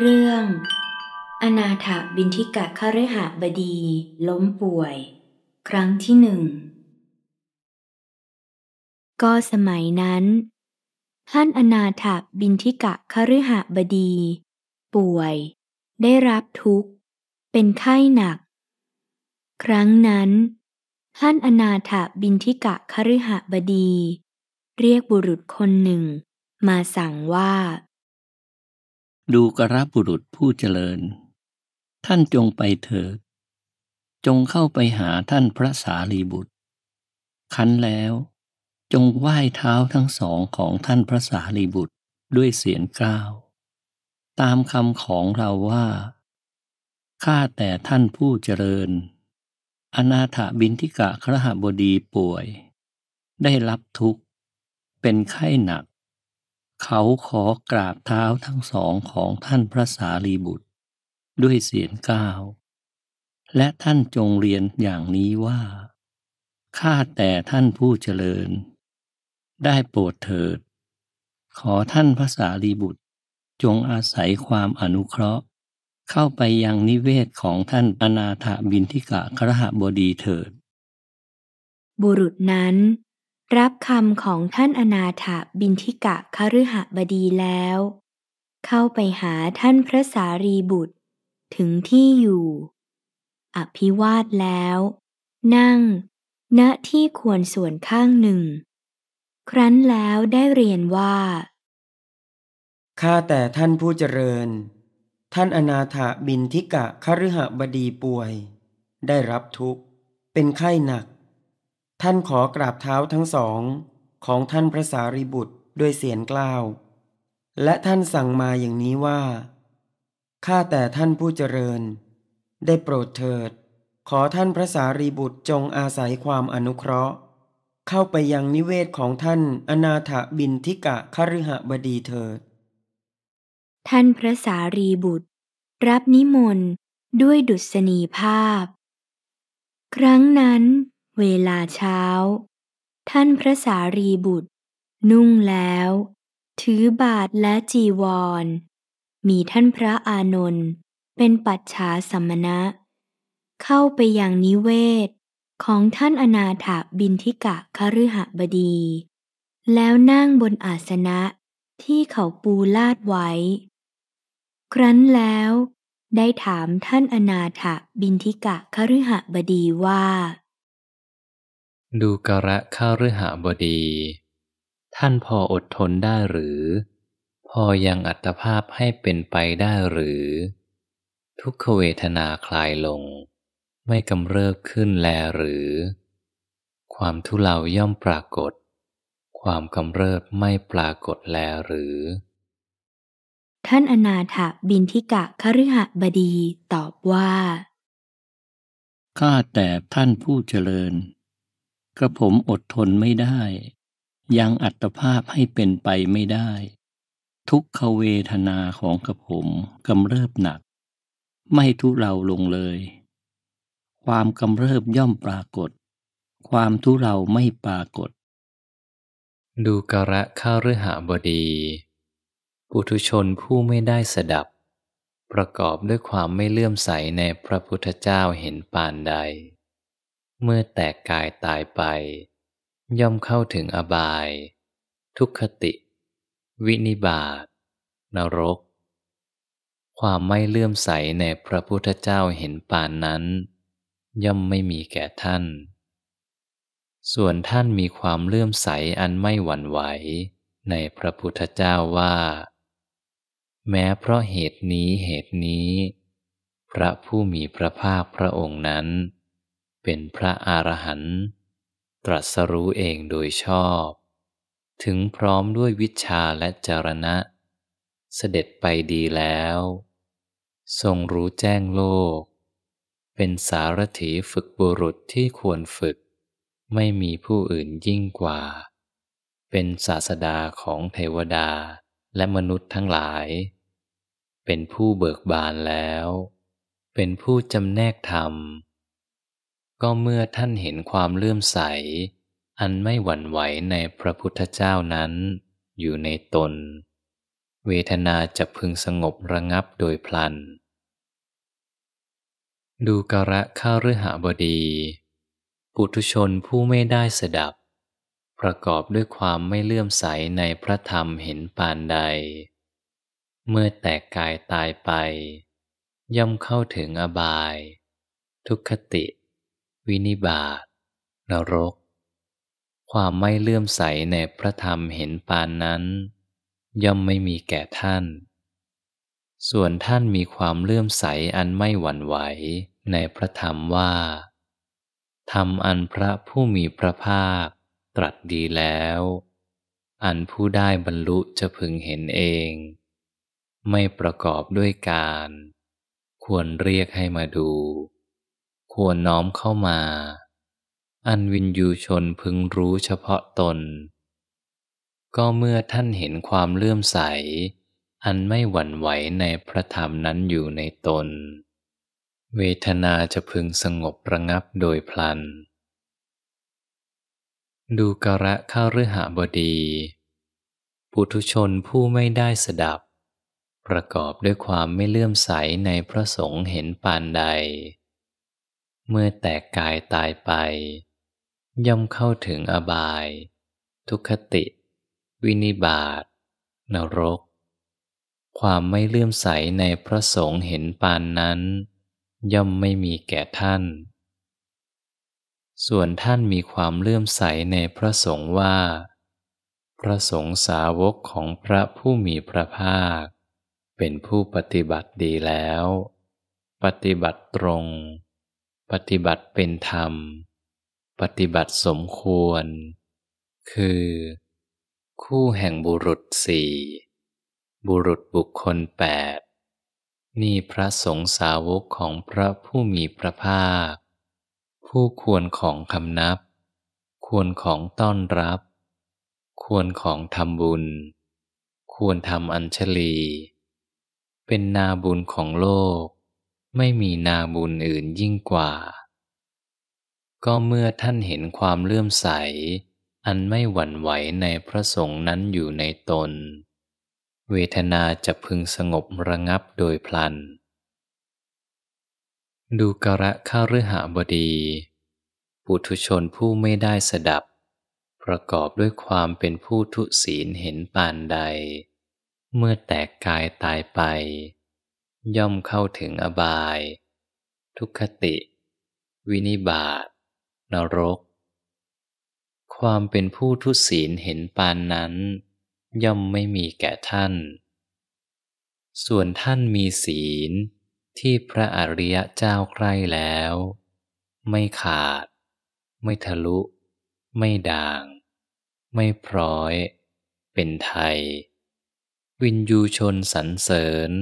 เรื่อง อนาถาบินทิกะคฤหบดีล้มป่วย ครั้งที่หนึ่งก็สมัยนั้นท่านอนาถาบินทิกะคฤหบดี ป่วย ได้รับทุกข์ เป็นไข้หนัก ครั้งนั้น ท่านอนาถาบินทิกะคฤหบดี เรียกบุรุษคนหนึ่ง มาสั่งว่าดูกระบุรุษผู้เจริญ ท่านจงไปเถิดจงเข้าไปหาท่านพระสารีบุตรคันแล้วจงไหว้เท้าทั้งสองของท่านพระสารีบุตรด้วยเสียงกล้าว ตามคำของเราว่า ข้าแต่ท่านผู้เจริญ อนาถบินทิกะครหบดีป่วย ได้รับทุกข์เป็นไข้หนักเขาขอกราบเท้าทั้งสองของท่านพระสารีบุตร ด้วยเสียงก้าว และท่านจงเรียนอย่างนี้ว่าข้าแต่ท่านผู้เจริญ ได้โปรดเถิด ขอท่านพระสารีบุตร จงอาศัยความอนุเคราะห์ เข้าไปยังนิเวศของท่านอนาถบินทิกะครหบดีเถิด บุรุษนั้นรับคำของท่านอนาถบินทิกะคฤหบดีแล้ว เข้าไปหาท่านพระสารีบุตร ถึงที่อยู่ อภิวาทแล้ว นั่ง ณที่ควรส่วนข้างหนึ่ง ครั้นแล้วได้เรียนว่าข้าแต่ท่านผู้เจริญ ท่านอนาถบินทิกะคฤหบดีป่วย ได้รับทุกข์เป็นไข้หนักท่านขอกราบเท้าทั้งสองของท่านพระสารีบุตรด้วยเสียงกล่าว และท่านสั่งมาอย่างนี้ว่า ข้าแต่ท่านผู้เจริญ ได้โปรดเถิด ขอท่านพระสารีบุตรจงอาศัยความอนุเคราะห์ เข้าไปยังนิเวศของท่านอนาถบินทิกะคฤหบดีเถิด ท่านพระสารีบุตร รับนิมนต์ด้วยดุษณีภาพ ครั้งนั้นเวลาเช้า ท่านพระสารีบุตร นุ่งแล้ว ถือบาทและจีวร มีท่านพระอานนท์เป็นปัจฉาสมณะ เข้าไปอย่างนิเวศของท่านอนาถาบินทิกะคฤหบดี แล้วนั่งบนอาสนะที่เขาปูลาดไว้ ครั้นแล้ว ได้ถามท่านอนาถาบินทิกะคฤหบดีว่าดูกระข้าฤหาบดี ท่านพออดทนได้หรือ พอยังอัตภาพให้เป็นไปได้หรือ ทุกขเวทนาคลายลง ไม่กำเริบขึ้นแลหรือ ความทุเลาย่อมปรากฏ ความกำเริบไม่ปรากฏแลหรือ ท่านอนาถบินทิกะคฤหบดีตอบว่า ข้าแต่ท่านผู้เจริญกระผมอดทนไม่ได้ ยังอัตภาพให้เป็นไปไม่ได้ ทุกขเวทนาของกระผม กำเริบหนัก ไม่ทุเราลงเลย ความกำเริบย่อมปรากฏ ความทุเราไม่ปรากฏ ดูกระข้าฤหาบดีปุถุชนผู้ไม่ได้สดับ ประกอบด้วยความไม่เลื่อมใสในพระพุทธเจ้าเห็นปานใดเมื่อแตกกายตายไป ย่อมเข้าถึงอบาย ทุกขติ วินิบาตนรก ความไม่เลื่อมใสในพระพุทธเจ้าเห็นป่านนั้น ย่อมไม่มีแก่ท่าน ส่วนท่านมีความเลื่อมใสอันไม่หวั่นไหวในพระพุทธเจ้าว่า แม้เพราะเหตุนี้เหตุนี้ พระผู้มีพระภาคพระองค์นั้นเป็นพระอรหันต์ตรัสรู้เองโดยชอบ ถึงพร้อมด้วยวิชาและจรณะ เสด็จไปดีแล้ว ทรงรู้แจ้งโลก เป็นสารถีฝึกบุรุษที่ควรฝึกไม่มีผู้อื่นยิ่งกว่า เป็นศาสดาของเทวดาและมนุษย์ทั้งหลาย เป็นผู้เบิกบานแล้ว เป็นผู้จำแนกธรรมก็เมื่อท่านเห็นความเลื่อมใส อันไม่หวั่นไหวในพระพุทธเจ้านั้นอยู่ในตน เวทนาจะพึงสงบระงับโดยพลัน ดูกระข้าฤหบดี ปุถุชนผู้ไม่ได้สดับ ประกอบด้วยความไม่เลื่อมใสในพระธรรมเห็นปานใด เมื่อแตกกายตายไป ย่อมเข้าถึงอบาย ทุกขติวินิบาตนรก ความไม่เลื่อมใสในพระธรรมเห็นปานนั้น ย่อมไม่มีแก่ท่าน ส่วนท่านมีความเลื่อมใสอันไม่หวั่นไหวในพระธรรมว่าธรรมอันพระผู้มีพระภาคตรัสดีแล้ว อันผู้ได้บรรลุ จะพึงเห็นเอง ไม่ประกอบด้วยการ ควรเรียกให้มาดูควรน้อมเข้ามา อันวินยูชนพึงรู้เฉพาะตน ก็เมื่อท่านเห็นความเลื่อมใส อันไม่หวั่นไหวในพระธรรมนั้นอยู่ในตน เวทนาจะพึงสงบระงับโดยพลัน ดูกระข้าฤหบดี ปุถุชนผู้ไม่ได้สดับ ประกอบด้วยความไม่เลื่อมใสในพระสงฆ์เห็นปานใดเมื่อแตกกายตายไป ย่อมเข้าถึงอบาย ทุคติ วินิบาตนรก ความไม่เลื่อมใสในพระสงฆ์เห็นปานนั้น ย่อมไม่มีแก่ท่าน ส่วนท่านมีความเลื่อมใสในพระสงฆ์ว่า พระสงฆ์สาวกของพระผู้มีพระภาค เป็นผู้ปฏิบัติดีแล้ว ปฏิบัติตรงปฏิบัติเป็นธรรม ปฏิบัติสมควร คือ คู่แห่งบุรุษสี่บุรุษบุคคลแปดนี่พระสงฆ์สาวกของพระผู้มีพระภาค ผู้ควรของคำนับ ควรของต้อนรับ ควรของทำบุญ ควรทำอัญชลี เป็นนาบุญของโลกไม่มีนาบุญอื่นยิ่งกว่า ก็เมื่อท่านเห็นความเลื่อมใส อันไม่หวั่นไหวในพระสงฆ์นั้นอยู่ในตน เวทนาจะพึงสงบระงับโดยพลัน ดูกระข้าฤหบดี ปุถุชนผู้ไม่ได้สดับ ประกอบด้วยความเป็นผู้ทุศีลเห็นปานใด เมื่อแตกกายตายไปย่อมเข้าถึงอบาย ทุกขติ วินิบาตนรก ความเป็นผู้ทุศีลเห็นปานนั้น ย่อมไม่มีแก่ท่าน ส่วนท่านมีศีล ที่พระอริยะเจ้าใครแล้ว ไม่ขาด ไม่ทะลุ ไม่ด่าง ไม่พร้อย เป็นไทย วินยูชนสรรเสริญ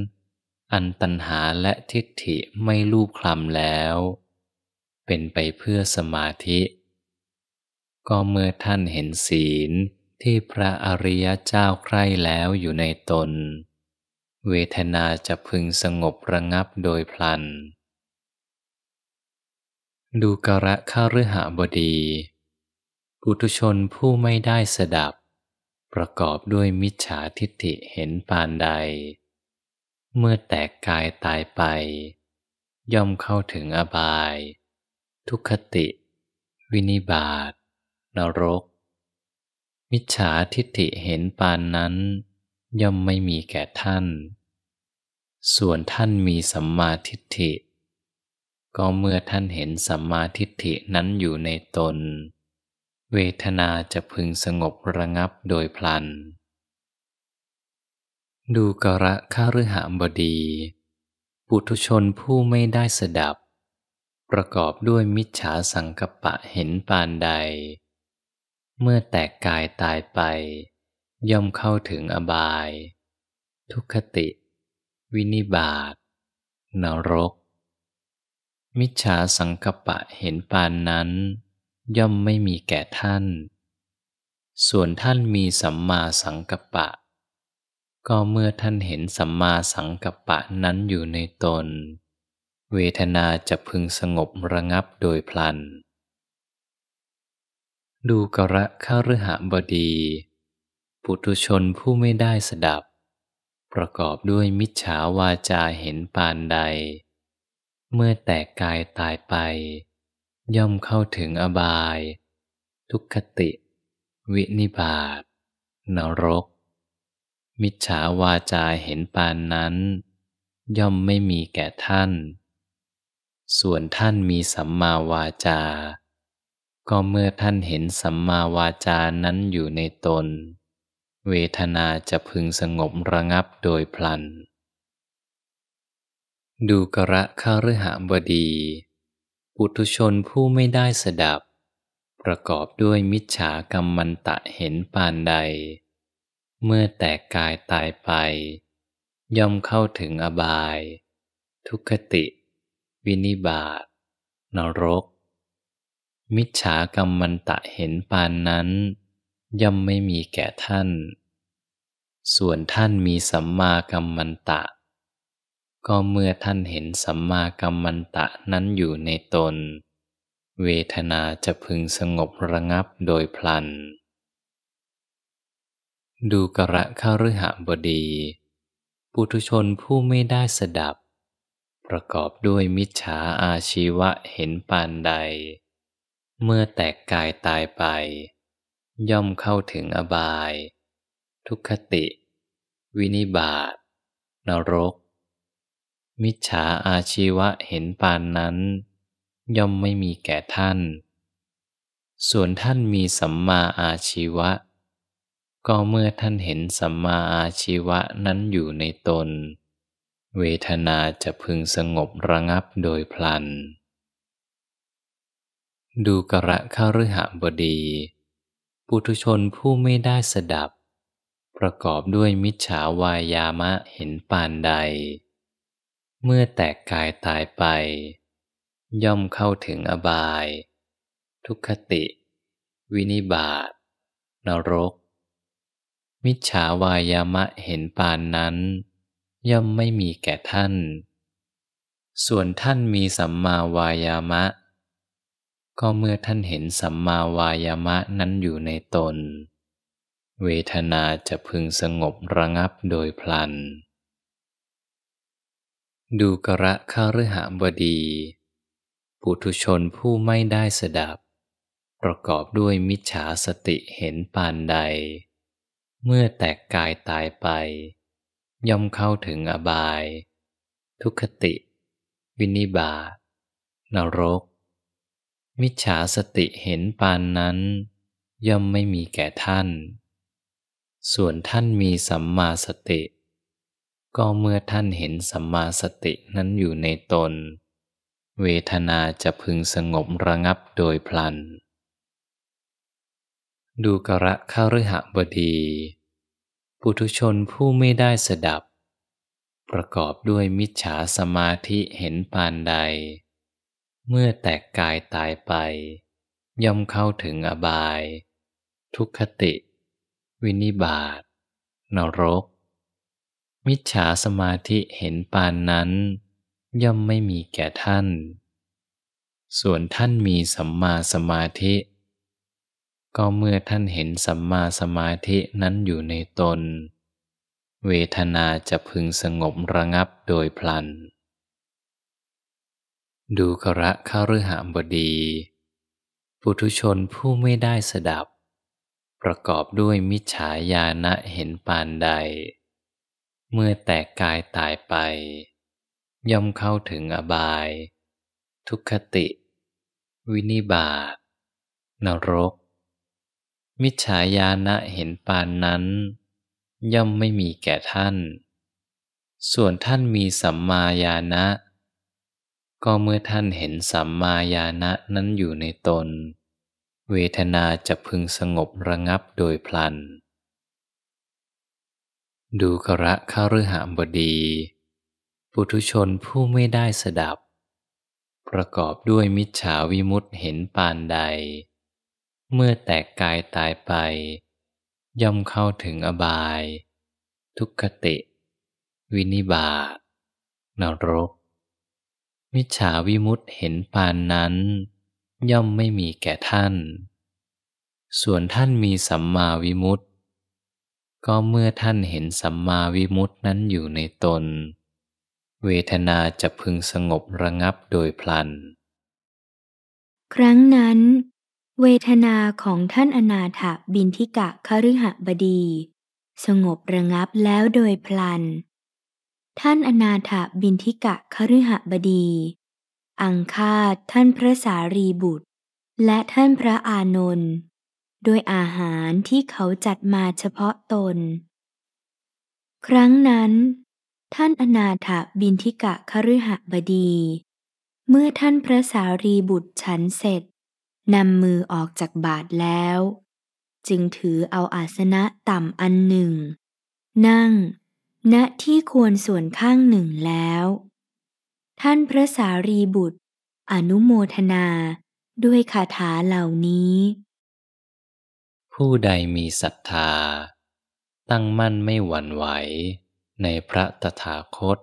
อันตัณหาและทิฏฐิไม่ลูบคลำแล้ว เป็นไปเพื่อสมาธิ ก็เมื่อท่านเห็นศีลที่พระอริยเจ้าใคร่แล้วอยู่ในตน เวทนาจะพึงสงบระงับโดยพลันดูกระข้าฤหบดี ปุถุชนผู้ไม่ได้สดับ ประกอบด้วยมิจฉาทิฏฐิเห็นปานใดเมื่อแตกกายตายไป ย่อมเข้าถึงอบาย ทุกขติ วินิบาตนรก มิจฉาทิฏฐิเห็นปานนั้น ย่อมไม่มีแก่ท่าน ส่วนท่านมีสัมมาทิฏฐิ ก็เมื่อท่านเห็นสัมมาทิฏฐินั้นอยู่ในตน เวทนาจะพึงสงบระงับโดยพลันดูกระข้าฤหามบดี ปุถุชนผู้ไม่ได้สดับ ประกอบด้วยมิจฉาสังกปะเห็นปานใด เมื่อแตกกายตายไป ย่อมเข้าถึงอบาย ทุคติ วินิบาตนรก มิจฉาสังกปะเห็นปานนั้น ย่อมไม่มีแก่ท่าน ส่วนท่านมีสัมมาสังกปะก็เมื่อท่านเห็นสัมมาสังกัปปะนั้นอยู่ในตน เวทนาจะพึงสงบระงับโดยพลัน ดูกระข้าฤหบดี ปุถุชนผู้ไม่ได้สดับ ประกอบด้วยมิจฉาวาจาเห็นปานใด เมื่อแตกกายตายไป ย่อมเข้าถึงอบาย ทุกขติ วินิบาตนรกมิจฉาวาจาเห็นปานนั้น ย่อมไม่มีแก่ท่าน ส่วนท่านมีสัมมาวาจา ก็เมื่อท่านเห็นสัมมาวาจานั้นอยู่ในตน เวทนาจะพึงสงบระงับโดยพลัน ดูกระข้าฤหบดี ปุถุชนผู้ไม่ได้สดับ ประกอบด้วยมิจฉากรรมมันตะเห็นปานใดเมื่อแตกกายตายไป ย่อมเข้าถึงอบาย ทุกขติ วินิบาตนรก มิจฉากรรมมันตะเห็นปานนั้นย่อมไม่มีแก่ท่าน ส่วนท่านมีสัมมากรรมมันตะ ก็เมื่อท่านเห็นสัมมากรรมมันตะนั้นอยู่ในตน เวทนาจะพึงสงบระงับโดยพลันดูกระข้าฤหบดี ปุถุชนผู้ไม่ได้สดับ ประกอบด้วยมิจฉาอาชีวะเห็นปานใด เมื่อแตกกายตายไป ย่อมเข้าถึงอบาย ทุกขติ วินิบาตนรก มิจฉาอาชีวะเห็นปานนั้น ย่อมไม่มีแก่ท่าน ส่วนท่านมีสัมมาอาชีวะเก็เมื่อท่านเห็นสัมมาอาชีวะนั้นอยู่ในตน เวทนาจะพึงสงบระงับโดยพลัน ดูกระข้าฤหบดี ปุถุชนผู้ไม่ได้สดับ ประกอบด้วยมิจฉาวายามะเห็นปานใด เมื่อแตกกายตายไป ย่อมเข้าถึงอบาย ทุกขติ วินิบาตนรกมิจฉาวายามะเห็นปานนั้น ย่อมไม่มีแก่ท่าน ส่วนท่านมีสัมมาวายามะ ก็เมื่อท่านเห็นสัมมาวายามะนั้นอยู่ในตน เวทนาจะพึงสงบระงับโดยพลัน ดูกระข้าฤหบดี ปุถุชนผู้ไม่ได้สดับ ประกอบด้วยมิจฉาสติเห็นปานใดเมื่อแตกกายตายไป ย่อมเข้าถึงอบาย ทุคติ วินิบาตนรก มิจฉาสติเห็นปานนั้น ย่อมไม่มีแก่ท่าน ส่วนท่านมีสัมมาสติ ก็เมื่อท่านเห็นสัมมาสตินั้นอยู่ในตน เวทนาจะพึงสงบระงับโดยพลันดูกระข้าฤหบดี ปุถุชนผู้ไม่ได้สดับ ประกอบด้วยมิจฉาสมาธิเห็นปานใด เมื่อแตกกายตายไป ย่อมเข้าถึงอบาย ทุกขติ วินิบาตนรก มิจฉาสมาธิเห็นปานนั้น ย่อมไม่มีแก่ท่าน ส่วนท่านมีสัมมาสมาธิเก็เมื่อท่านเห็นสัมมาสมาธินั้นอยู่ในตน เวทนาจะพึงสงบระงับโดยพลัน ดูกระข้าฤหามบดี ปุถุชนผู้ไม่ได้สดับ ประกอบด้วยมิจฉาญาณะเห็นปานใด เมื่อแตกกายตายไป ย่อมเข้าถึงอบาย ทุกขติ วินิบาตนรกมิจฉาญาณะเห็นปานนั้นย่อมไม่มีแก่ท่าน ส่วนท่านมีสัมมาญาณะก็เมื่อท่านเห็นสัมมาญาณะนั้นอยู่ในตน เวทนาจะพึงสงบระงับโดยพลันดูกระข้าฤหมบดี ปุถุชนผู้ไม่ได้สดับ ประกอบด้วยมิจฉาวิมุตเห็นปานใดเมื่อแตกกายตายไป ย่อมเข้าถึงอบาย ทุกขติวินิบาตนรกมิจฉาวิมุตเห็นปานนั้น ย่อมไม่มีแก่ท่าน ส่วนท่านมีสัมมาวิมุตก็เมื่อท่านเห็นสัมมาวิมุตนั้นอยู่ในตน เวทนาจะพึงสงบระงับโดยพลัน ครั้งนั้นเวทนาของท่านอนาถบินทิกะคฤหบดี สงบระงับแล้วโดยพลัน ท่านอนาถบินทิกะคฤหบดี อังคาดท่านพระสารีบุตร และท่านพระอานนท์ด้วยอาหารที่เขาจัดมาเฉพาะตน ครั้งนั้น ท่านอนาถบินทิกะคฤหบดี เมื่อท่านพระสารีบุตรฉันเสร็จนำมือออกจากบาทแล้ว จึงถือเอาอาสนะต่ำอันหนึ่ง นั่งณที่ควรส่วนข้างหนึ่งแล้ว ท่านพระสารีบุตร อนุโมทนาด้วยคาถาเหล่านี้ ผู้ใดมีศรัทธา ตั้งมั่นไม่หวั่นไหวในพระตถาคต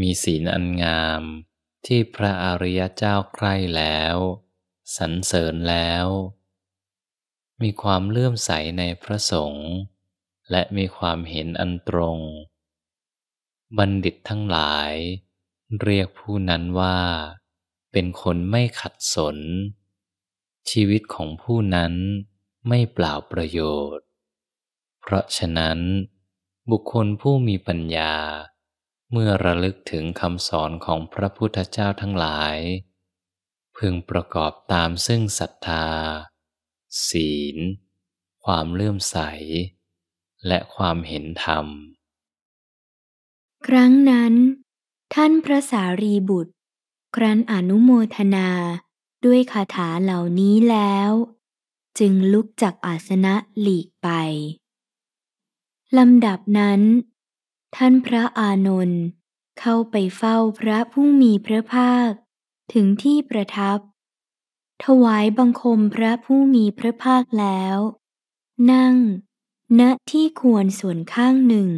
มีศีลอันงามที่พระอริยเจ้าใกล้แล้วสรรเสริญแล้ว มีความเลื่อมใสในพระสงฆ์และมีความเห็นอันตรง บัณฑิตทั้งหลายเรียกผู้นั้นว่าเป็นคนไม่ขัดสน ชีวิตของผู้นั้นไม่เปล่าประโยชน์ เพราะฉะนั้น บุคคลผู้มีปัญญา เมื่อระลึกถึงคำสอนของพระพุทธเจ้าทั้งหลายพึงประกอบตามซึ่งศรัทธา ศีล ความเลื่อมใส และความเห็นธรรม ครั้งนั้น ท่านพระสารีบุตร ครั้นอนุโมทนาด้วยคาถาเหล่านี้แล้ว จึงลุกจากอาสนะหลีกไปลำดับนั้น ท่านพระอานนท์เข้าไปเฝ้าพระผู้มีพระภาคถึงที่ประทับ ถวายบังคมพระผู้มีพระภาคแล้ว นั่งณที่ควรส่วนข้างหนึ่ง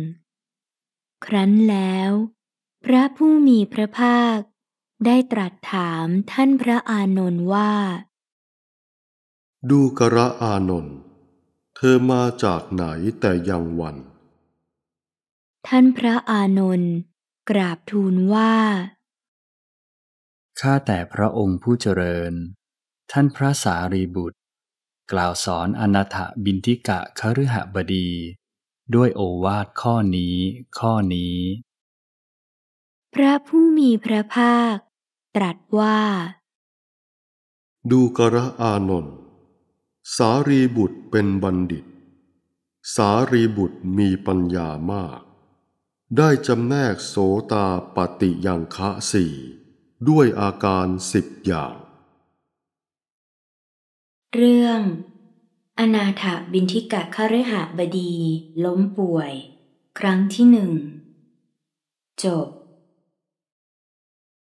ครั้นแล้ว พระผู้มีพระภาคได้ตรัสถามท่านพระอานนท์ว่า ดูกระอานนท์เธอมาจากไหนแต่ยังวัน ท่านพระอานนท์กราบทูลว่าข้าแต่พระองค์ผู้เจริญ ท่านพระสารีบุตร กล่าวสอนอนาถบินทิกะคฤหบดี ด้วยโอวาทข้อนี้ข้อนี้ พระผู้มีพระภาค ตรัสว่า ดูกระอานนสารีบุตรเป็นบัณฑิต สารีบุตรมีปัญญามาก ได้จำแนกโสตาปฏิยังคะสี่ด้วยอาการสิบอย่าง เรื่อง อนาถบินทิกะคฤหบดี ล้มป่วย ครั้งที่หนึ่ง จบ